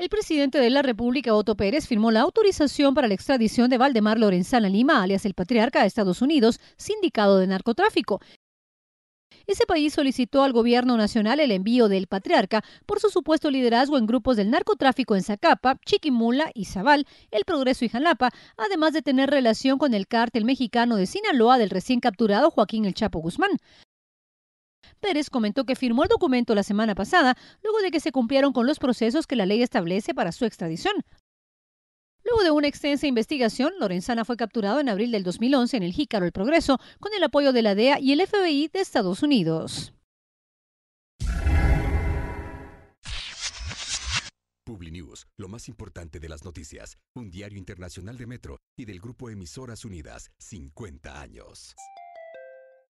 El presidente de la República, Otto Pérez, firmó la autorización para la extradición de Valdemar Lorenzana Lima, alias el patriarca de Estados Unidos, sindicado de narcotráfico. Ese país solicitó al gobierno nacional el envío del patriarca por su supuesto liderazgo en grupos del narcotráfico en Zacapa, Chiquimula y Zabal, El Progreso y Jalapa, además de tener relación con el cártel mexicano de Sinaloa del recién capturado Joaquín El Chapo Guzmán. Pérez comentó que firmó el documento la semana pasada, luego de que se cumplieron con los procesos que la ley establece para su extradición. Luego de una extensa investigación, Lorenzana fue capturado en abril del 2011 en el Jícaro El Progreso con el apoyo de la DEA y el FBI de Estados Unidos. PubliNews, lo más importante de las noticias, un diario internacional de Metro y del grupo Emisoras Unidas, 50 años.